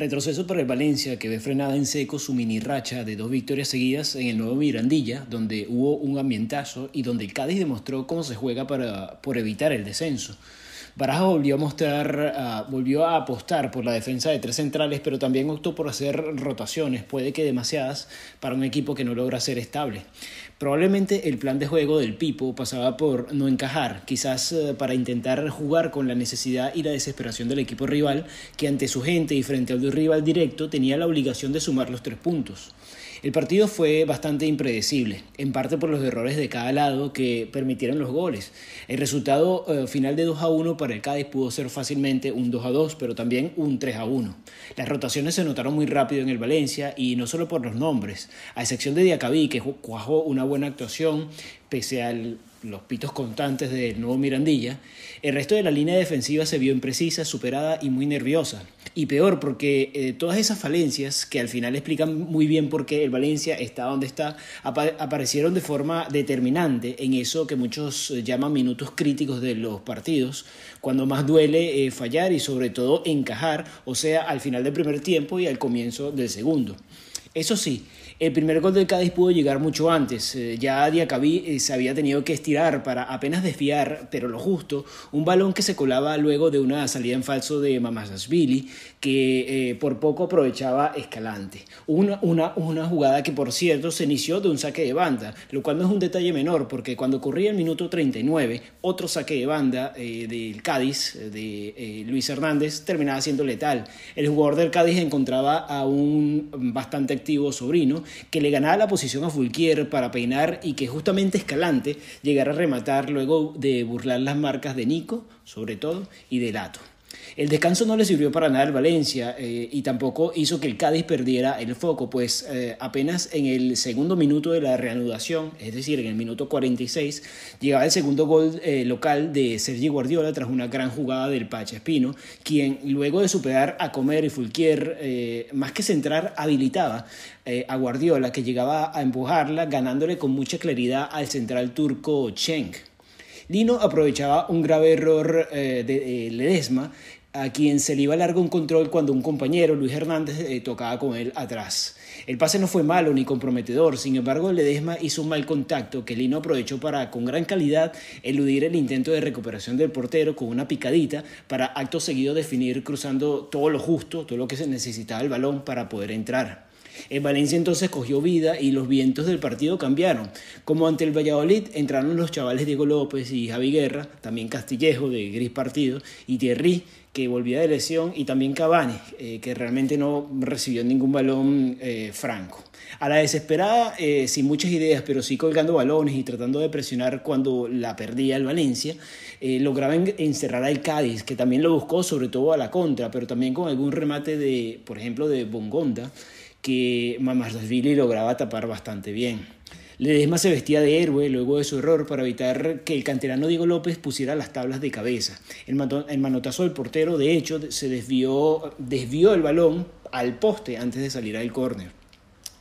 Retroceso para el Valencia, que ve frenada en seco su mini racha de dos victorias seguidas en el nuevo Mirandilla, donde hubo un ambientazo y donde el Cádiz demostró cómo se juega para, por evitar el descenso. Barajas volvió a mostrar, volvió a apostar por la defensa de tres centrales, pero también optó por hacer rotaciones, puede que demasiadas, para un equipo que no logra ser estable. Probablemente el plan de juego del Pipo pasaba por no encajar, quizás eh, para intentar jugar con la necesidad y la desesperación del equipo rival, que ante su gente y frente al rival directo tenía la obligación de sumar los tres puntos. El partido fue bastante impredecible, en parte por los errores de cada lado que permitieron los goles. El resultado eh, final de 2 a 1 para el Cádiz pudo ser fácilmente un 2 a 2, pero también un 3 a 1. Las rotaciones se notaron muy rápido en el Valencia y no solo por los nombres, a excepción de Diacabí, que cuajó una buena actuación pese al los pitos constantes del nuevo Mirandilla, el resto de la línea defensiva se vio imprecisa, superada y muy nerviosa. Y peor, porque eh, todas esas falencias, que al final explican muy bien por qué el Valencia está donde está, aparecieron de forma determinante en eso que muchos eh, llaman minutos críticos de los partidos, cuando más duele eh, fallar y sobre todo encajar, o sea, al final del primer tiempo y al comienzo del segundo. Eso sí, el primer gol del Cádiz pudo llegar mucho antes. Eh, ya Diacabí eh, se había tenido que estirar para apenas desviar, pero lo justo, un balón que se colaba luego de una salida en falso de Mamazashvili, que eh, por poco aprovechaba Escalante. Una, jugada que, por cierto, se inició de un saque de banda, lo cual no es un detalle menor, porque cuando ocurría el minuto 39, otro saque de banda del Cádiz, de Luis Hernández, terminaba siendo letal. El jugador del Cádiz encontraba a un bastante activo sobrino que le ganaba la posición a Fulquier para peinar y que justamente Escalante llegara a rematar luego de burlar las marcas de Nico, sobre todo, y de Lato. El descanso no le sirvió para nada al Valencia eh, y tampoco hizo que el Cádiz perdiera el foco, pues eh, apenas en el segundo minuto de la reanudación, es decir, en el minuto 46, llegaba el segundo gol eh, local de Sergi Guardiola tras una gran jugada del Pacha Espino, quien luego de superar a Comer y Fulquier, más que centrar, habilitaba a Guardiola, que llegaba a empujarla, ganándole con mucha claridad al central turco Cheng. Lino aprovechaba un grave error de, de, Ledesma a quien se le iba largo un control cuando un compañero, Luis Hernández, eh, tocaba con él atrás. El pase no fue malo ni comprometedor, sin embargo Ledesma hizo un mal contacto que Lino aprovechó para, con gran calidad, eludir el intento de recuperación del portero con una picadita para acto seguido definir cruzando todo lo justo, todo lo que se necesitaba el balón para poder entrar. El Valencia entonces cogió vida y los vientos del partido cambiaron. Como ante el Valladolid entraron los chavales Diego López y Javi Guerra, también Castillejo de gris partido, y Thierry, que volvía de lesión, y también Cavani, eh, que realmente no recibió ningún balón eh, franco. A la desesperada, eh, sin muchas ideas, pero sí colgando balones y tratando de presionar cuando la perdía el Valencia, lograban encerrar al Cádiz, que también lo buscó sobre todo a la contra, pero también con algún remate de, por ejemplo, de Bongonda que lo lograba tapar bastante bien. Ledesma se vestía de héroe luego de su error para evitar que el canterano Diego López pusiera las tablas de cabeza. El, manotazo del portero, de hecho, se desvió, desvió el balón al poste antes de salir al córner.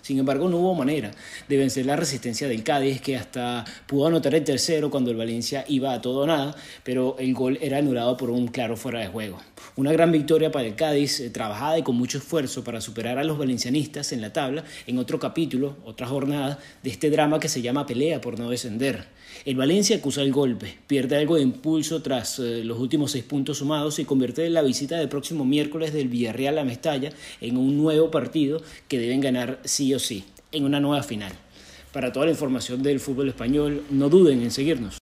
Sin embargo, no hubo manera de vencer la resistencia del Cádiz, que hasta pudo anotar el tercero cuando el Valencia iba a todo o nada, pero el gol era anulado por un claro fuera de juego. Una gran victoria para el Cádiz, eh, trabajada y con mucho esfuerzo para superar a los valencianistas en la tabla, en otro capítulo, otra jornada, de este drama que se llama Pelea por no descender. El Valencia acusa el golpe, pierde algo de impulso tras eh, los últimos seis puntos sumados y convierte la visita del próximo miércoles del Villarreal a Mestalla en un nuevo partido que deben ganar sí o sí en una nueva final. Para toda la información del fútbol español, no duden en seguirnos.